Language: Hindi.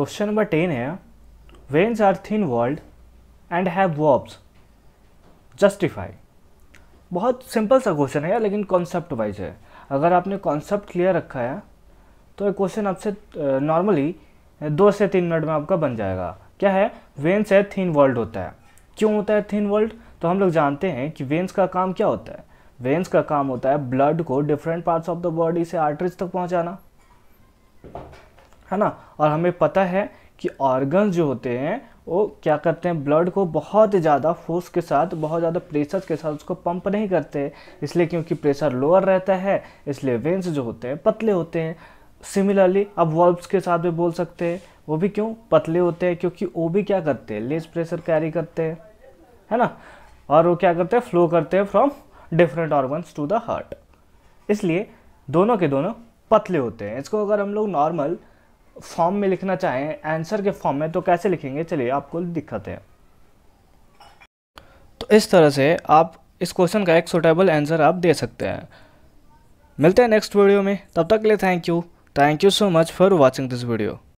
क्वेश्चन नंबर टेन है veins are thin walled and have valves justify बहुत सिंपल सा क्वेश्चन है यार लेकिन कॉन्सेप्ट वाइज है अगर आपने कॉन्सेप्ट क्लियर रखा है तो ये क्वेश्चन आपसे नॉर्मली दो से तीन मिनट में आपका बन जाएगा क्या है वेन्स है थिन वर्ल्ड होता है क्यों होता है थिन वर्ल्ड तो हम लोग जानते हैं कि वेन्स का काम क्या होता है वेन्स का काम होता है ब्लड को different parts of the body से आर्टरीज तक पहुंचाना है ना और हमें पता है कि ऑर्गन जो होते हैं वो क्या करते हैं ब्लड को बहुत ज़्यादा फोर्स के साथ बहुत ज़्यादा प्रेशर के साथ उसको पंप नहीं करते इसलिए क्योंकि प्रेशर लोअर रहता है इसलिए वेंस जो होते हैं पतले होते हैं सिमिलरली आप वॉल्व्स के साथ भी बोल सकते हैं वो भी क्यों पतले होते हैं क्योंकि वो भी क्या करते हैं लेस प्रेशर कैरी करते हैं है ना और वो क्या करते हैं फ्लो करते हैं from different organs to the heart इसलिए दोनों के दोनों पतले होते हैं इसको अगर हम लोग नॉर्मल फॉर्म में लिखना चाहें आंसर के फॉर्म में तो कैसे लिखेंगे चलिए आपको दिखाते हैं तो इस तरह से आप इस क्वेश्चन का एक सुटेबल आंसर आप दे सकते हैं मिलते हैं नेक्स्ट वीडियो में तब तक के लिए thank you thank you so much for watching this video